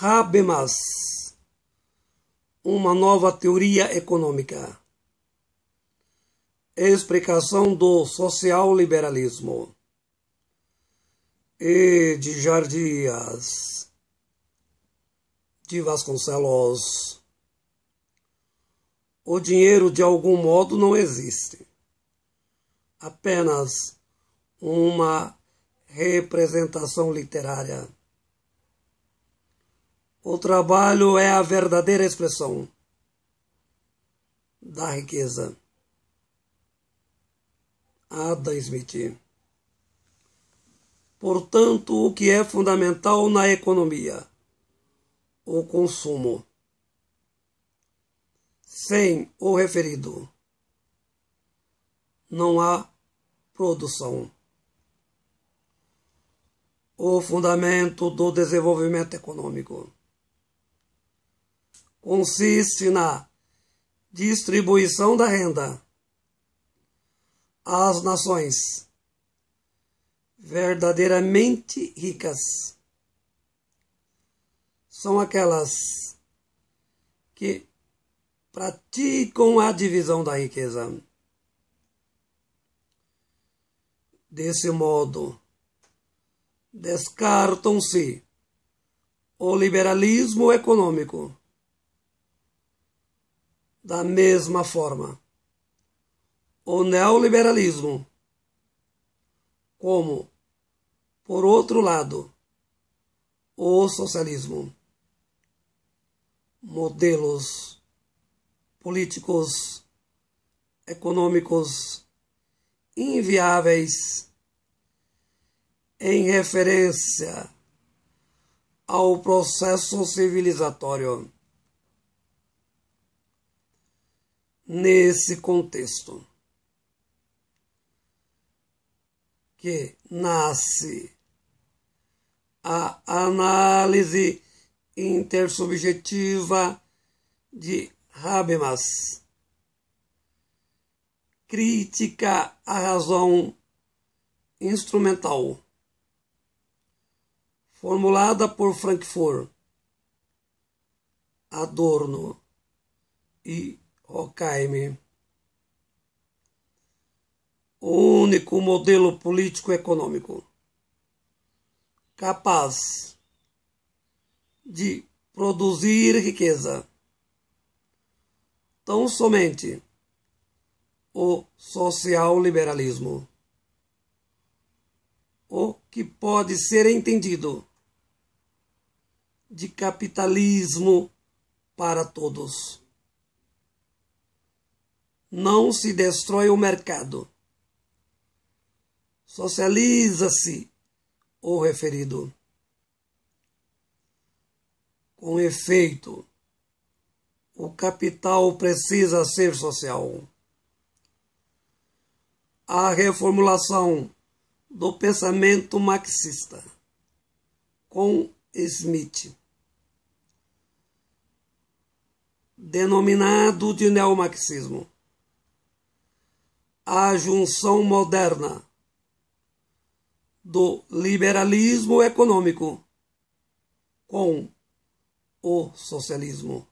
Habermas, uma nova teoria econômica. Explicação do social-liberalismo. E de Jardias de Vasconcelos. O dinheiro, de algum modo, não existe. Apenas uma representação literária. O trabalho é a verdadeira expressão da riqueza. Adam Smith. Portanto, o que é fundamental na economia? O consumo. Sem o referido, não há produção. O fundamento do desenvolvimento econômico consiste na distribuição da renda às nações verdadeiramente ricas. São aquelas que praticam a divisão da riqueza. Desse modo, descartam-se o liberalismo econômico da mesma forma, o neoliberalismo, como, por outro lado, o socialismo, modelos políticos, econômicos inviáveis em referência ao processo civilizatório nesse contexto. Que nasce a análise intersubjetiva de Habermas, crítica à razão instrumental, formulada por Frankfurt, Adorno e KM, O único modelo político-econômico capaz de produzir riqueza. Tão somente o social-liberalismo, o que pode ser entendido de capitalismo para todos não se destrói o mercado. Socializa-se o referido. Com efeito, o capital precisa ser social. A reformulação do pensamento marxista com Smith, denominado de neomarxismo a junção moderna do liberalismo econômico com o socialismo.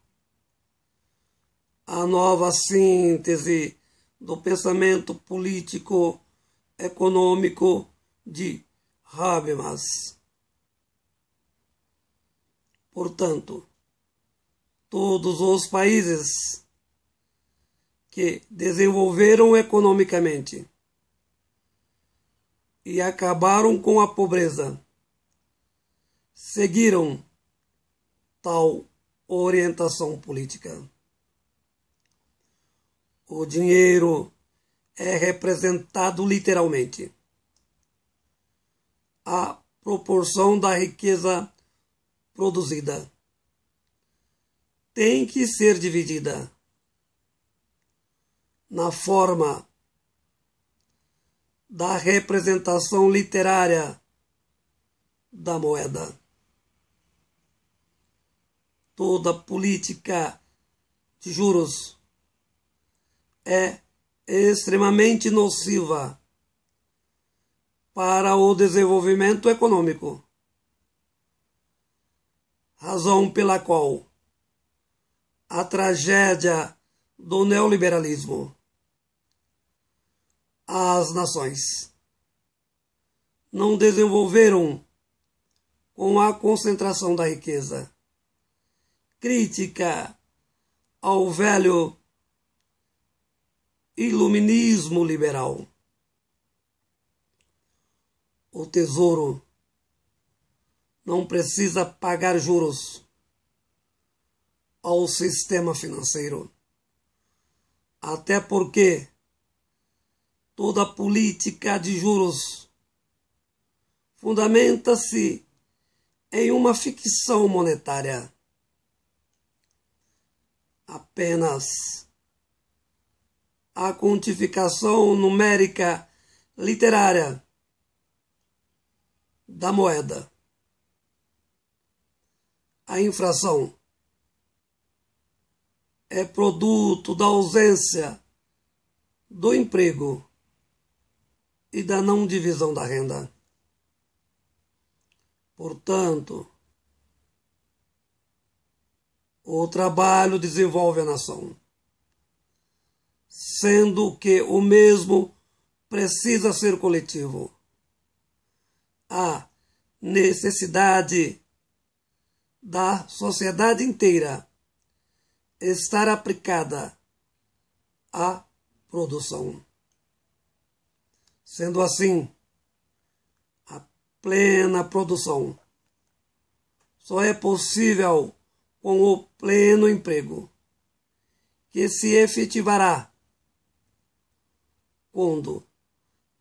A nova síntese do pensamento político econômico de Habermas. Portanto, todos os países que desenvolveram economicamente e acabaram com a pobreza. Seguiram tal orientação política. O dinheiro é representado literalmente. A proporção da riqueza produzida tem que ser dividida na forma da representação literária da moeda. Toda política de juros é extremamente nociva para o desenvolvimento econômico, razão pela qual a tragédia do neoliberalismo as nações. Não desenvolveram com a concentração da riqueza. Crítica ao velho iluminismo liberal. O tesouro não precisa pagar juros ao sistema financeiro. Até porque Toda política de juros fundamenta-se em uma ficção monetária. Apenas a quantificação numérica literária da moeda. A infração é produto da ausência do emprego e da não divisão da renda. Portanto, o trabalho desenvolve a nação, sendo que o mesmo precisa ser coletivo. A necessidade da sociedade inteira estar aplicada à produção. Sendo assim, a plena produção só é possível com o pleno emprego, que se efetivará quando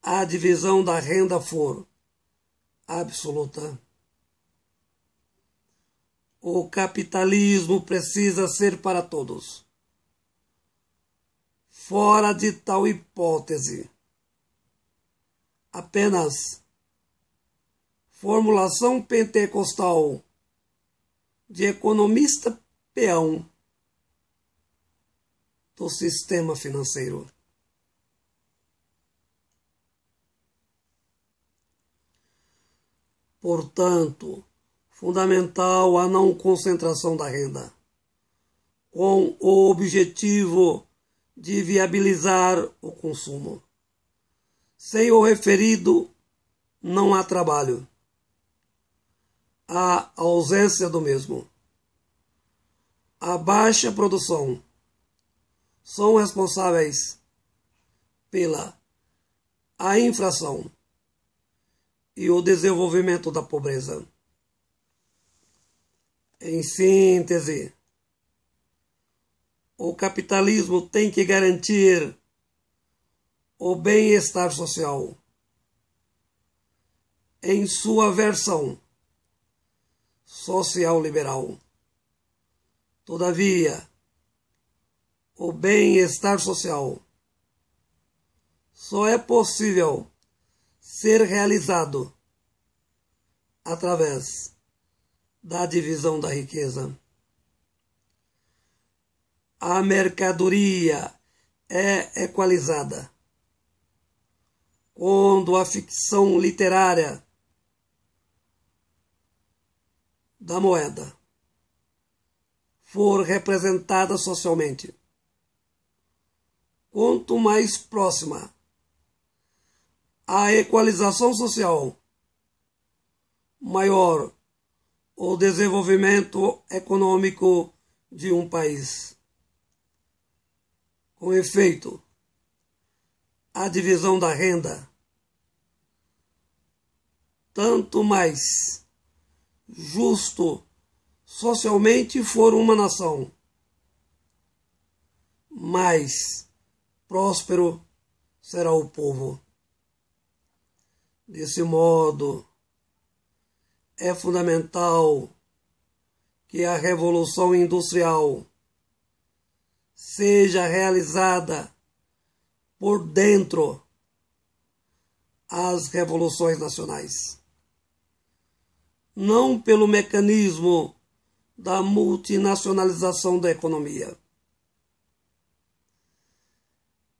a divisão da renda for absoluta. O capitalismo precisa ser para todos. Fora de tal hipótese, apenas formulação pentecostal de economista peão do sistema financeiro. Portanto, fundamental a não concentração da renda, com o objetivo de viabilizar o consumo. Sem o referido, não há trabalho. a ausência do mesmo. A baixa produção são responsáveis pela a inflação e o desenvolvimento da pobreza. Em síntese, o capitalismo tem que garantir o bem-estar social. Em sua versão social-liberal. Todavia, o bem-estar social só é possível ser realizado através da divisão da riqueza. A mercadoria é equalizada quando a ficção literária da moeda for representada socialmente, quanto mais próxima a equalização social, maior o desenvolvimento econômico de um país. Com efeito, a divisão da renda tanto mais justo socialmente for uma nação, mais próspero será o povo. Desse modo, é fundamental que a revolução industrial seja realizada por dentro as revoluções nacionais não pelo mecanismo da multinacionalização da economia.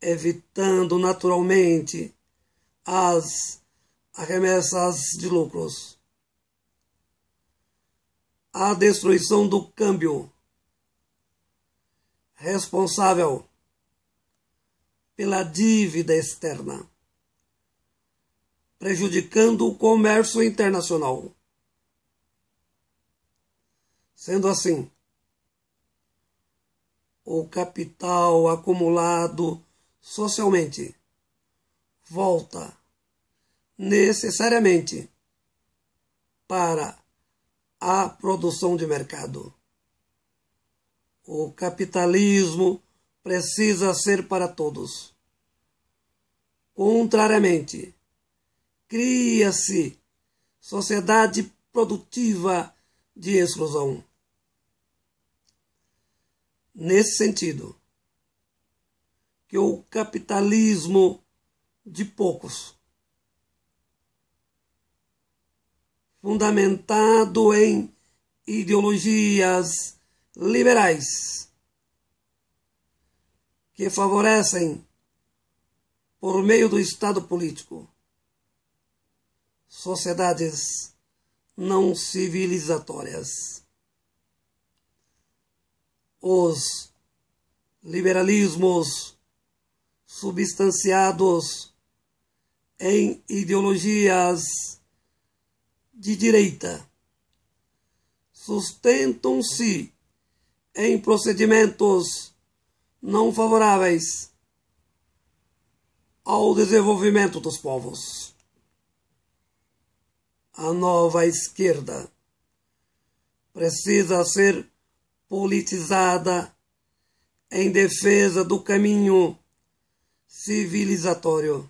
Evitando naturalmente as arremessas de lucros. A destruição do câmbio responsável pela dívida externa, prejudicando o comércio internacional Sendo assim, o capital acumulado socialmente volta necessariamente para a produção de mercado. O capitalismo precisa ser para todos. Contrariamente, cria-se sociedade produtiva de exclusão nesse sentido. Que o capitalismo de poucos, fundamentado em ideologias liberais, que favorecem, por meio do Estado político, sociedades não civilizatórias os liberalismos substanciados em ideologias de direita sustentam-se em procedimentos não favoráveis ao desenvolvimento dos povos. A nova esquerda precisa ser politizada em defesa do caminho civilizatório.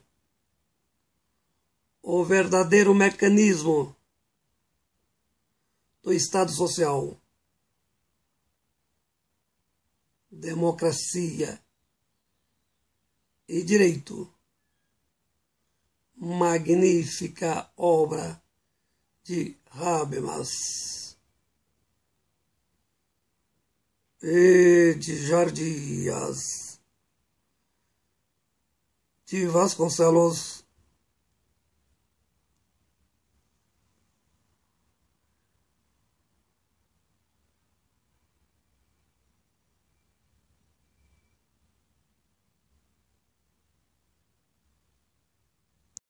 O verdadeiro mecanismo do Estado Social. Democracia e direito. Magnífica obra de Habermas. de Jardias de Vasconcelos